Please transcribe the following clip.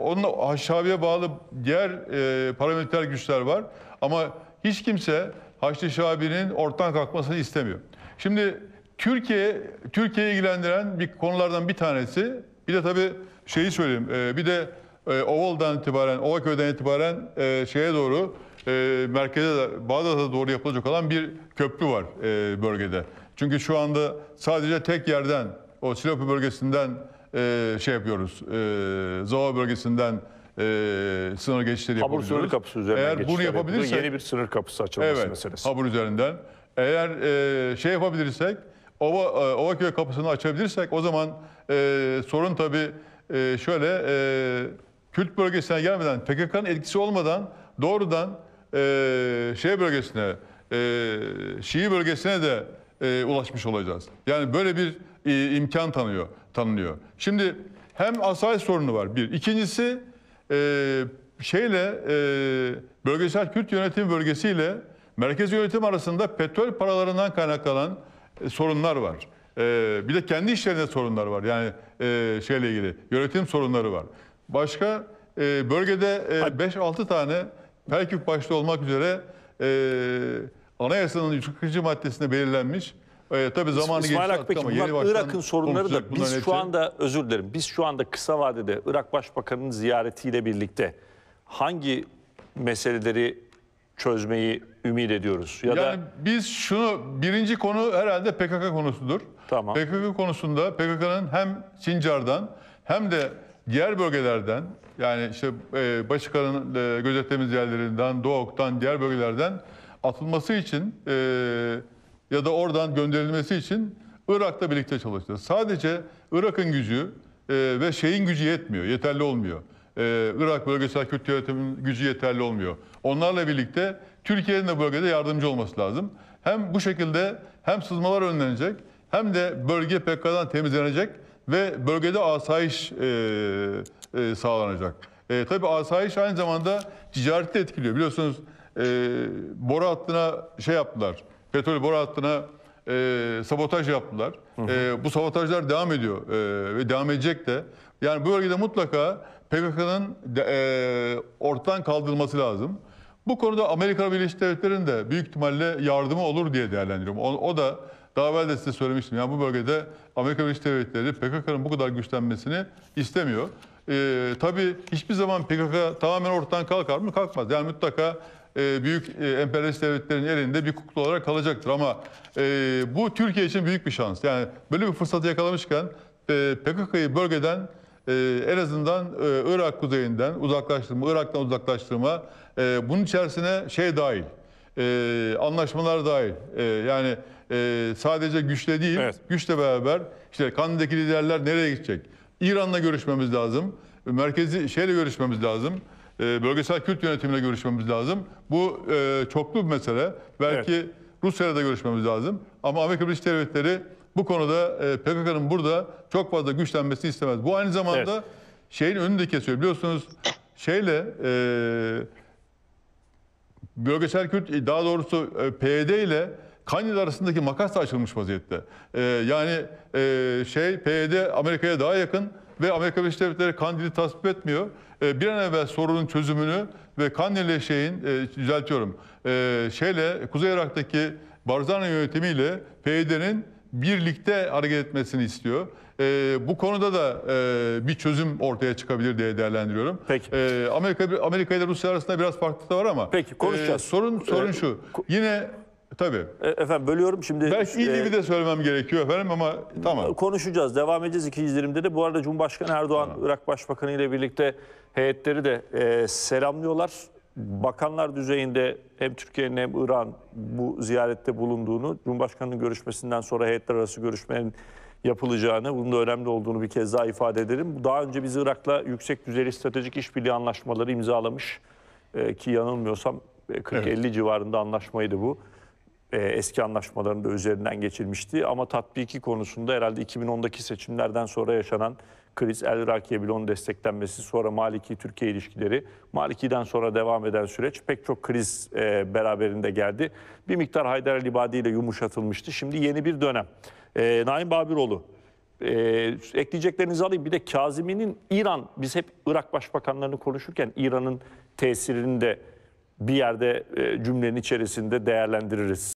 Onun Haşhavi'ye bağlı diğer e, paramiliter güçler var. Ama hiç kimse Haçlı Şabi'nin ortadan kalkmasını istemiyor. Şimdi Türkiye Türkiye'yi ilgilendiren bir konulardan bir tanesi. Bir de tabii şeyi söyleyeyim. E, bir de e, Oval'dan itibaren, Ovaköy'den itibaren e, şeye doğru e, merkeze Bağdat'a doğru yapılacak olan bir köprü var e, bölgede. Çünkü şu anda sadece tek yerden o Silopi bölgesinden e, şey yapıyoruz. E, Zava bölgesinden e, sınır geçişleri Habur sınır kapısı üzerinden Eğer bunu yapabilirsek Yeni bir sınır kapısı açılması evet, meselesi. Habur üzerinden. Eğer e, şey yapabilirsek Ova, e, Ovaköy kapısını açabilirsek o zaman e, sorun tabii e, şöyle e, Kürt bölgesine gelmeden PKK'nın etkisi olmadan doğrudan e, şey bölgesine e, Şii bölgesine de e, ulaşmış olacağız. Yani böyle bir e, imkan tanıyor, tanınıyor. Şimdi hem asayiş sorunu var bir. İkincisi e, şeyle e, bölgesel Kürt yönetim bölgesiyle merkezi yönetim arasında petrol paralarından kaynaklanan e, sorunlar var. E, bir de kendi işlerinde sorunlar var. Yani e, şeyle ilgili yönetim sorunları var. Başka e, bölgede e, 5-6 tane Perkük başta olmak üzere e, anayasanın 140. maddesinde belirlenmiş e, tabii zamanı İsmail geçti. ama yeni Irak'ın sorunları da biz şu hepsi... anda özür dilerim. Biz şu anda kısa vadede Irak Başbakanı'nın ziyaretiyle birlikte hangi meseleleri çözmeyi ümit ediyoruz? Ya yani da... biz şunu birinci konu herhalde PKK konusudur. Tamam. PKK konusunda PKK'nın hem Sincar'dan hem de diğer bölgelerden yani işte e, Başkan'ın e, gözettiğimiz yerlerinden, Doğuk'tan, diğer bölgelerden atılması için e, ya da oradan gönderilmesi için Irak'ta birlikte çalışacağız. Sadece Irak'ın gücü e, ve şeyin gücü yetmiyor, yeterli olmuyor. E, Irak bölgesel Kürt yönetiminin gücü yeterli olmuyor. Onlarla birlikte Türkiye'nin de bölgede yardımcı olması lazım. Hem bu şekilde hem sızmalar önlenecek hem de bölge PKK'dan temizlenecek ve bölgede asayiş e, e, sağlanacak. E, tabii asayiş aynı zamanda ticareti etkiliyor. Biliyorsunuz e, boru hattına şey yaptılar, petrol boru hattına e, sabotaj yaptılar. Hı hı. E, bu sabotajlar devam ediyor e, ve devam edecek de. Yani bu bölgede mutlaka PKK'nın e, ortadan kaldırılması lazım. Bu konuda Amerika Birleşik Devletleri'nin de büyük ihtimalle yardımı olur diye değerlendiriyorum. O, o da daha evvel de size söylemiştim. Yani bu bölgede Amerika Birleşik Devletleri PKK'nın bu kadar güçlenmesini istemiyor. E, tabii hiçbir zaman PKK tamamen ortadan kalkar mı? Kalkmaz. Yani mutlaka e, büyük e, emperyalist devletlerin elinde bir kukla olarak kalacaktır. Ama e, bu Türkiye için büyük bir şans. Yani böyle bir fırsatı yakalamışken e, PKK'yı bölgeden en azından Irak kuzeyinden uzaklaştırma, Irak'tan uzaklaştırma, bunun içerisine şey dahil, anlaşmalar dahil. yani sadece güçle değil, evet. güçle beraber işte Kandil'deki liderler nereye gidecek? İran'la görüşmemiz lazım. Merkezi şeyle görüşmemiz lazım. E, bölgesel Kürt yönetimiyle görüşmemiz lazım. Bu e, çoklu bir mesele. Belki evet. Rusya'yla da görüşmemiz lazım. Ama Amerika Birleşik Devletleri bu konuda e, PKK'nın burada çok fazla güçlenmesini istemez. Bu aynı zamanda evet. şeyin önünü de kesiyor. Biliyorsunuz şeyle e, bölgesel Kürt e, daha doğrusu e, PYD ile Kanya'da arasındaki makas da açılmış vaziyette. E, yani e, şey PYD Amerika'ya daha yakın ve Amerika Birleşik Devletleri Kandil'i tasvip etmiyor. E, bir an evvel sorunun çözümünü ve Kandil'le şeyin, e, düzeltiyorum, e, şeyle Kuzey Irak'taki Barzani yönetimiyle PYD'nin birlikte hareket etmesini istiyor. E, bu konuda da e, bir çözüm ortaya çıkabilir diye değerlendiriyorum. Peki. E, Amerika Amerika ile Rusya arasında biraz farklılık da var ama. Peki konuşacağız. E, sorun sorun şu. Yine Tabii. E, efendim bölüyorum şimdi. Belki iyi e, de söylemem gerekiyor efendim ama tamam. Konuşacağız, devam edeceğiz ikinci dilimde de. Bu arada Cumhurbaşkanı Erdoğan, tamam. Irak Başbakanı ile birlikte heyetleri de e, selamlıyorlar. Bakanlar düzeyinde hem Türkiye'nin hem İran bu ziyarette bulunduğunu, Cumhurbaşkanı'nın görüşmesinden sonra heyetler arası görüşmenin yapılacağını, bunun da önemli olduğunu bir kez daha ifade edelim. Daha önce biz Irak'la yüksek düzeyli stratejik işbirliği anlaşmaları imzalamış e, ki yanılmıyorsam 40-50 e, evet. civarında anlaşmaydı bu e, eski anlaşmalarında üzerinden geçilmişti. Ama tatbiki konusunda herhalde 2010'daki seçimlerden sonra yaşanan kriz, El Rakiyebilon desteklenmesi, sonra Maliki-Türkiye ilişkileri, Maliki'den sonra devam eden süreç pek çok kriz e, beraberinde geldi. Bir miktar Haydar Ali ile yumuşatılmıştı. Şimdi yeni bir dönem. E, Naim Babiroğlu, e, ekleyeceklerinizi alayım. Bir de Kazimi'nin İran, biz hep Irak başbakanlarını konuşurken İran'ın tesirini de bir yerde e, cümlenin içerisinde değerlendiririz.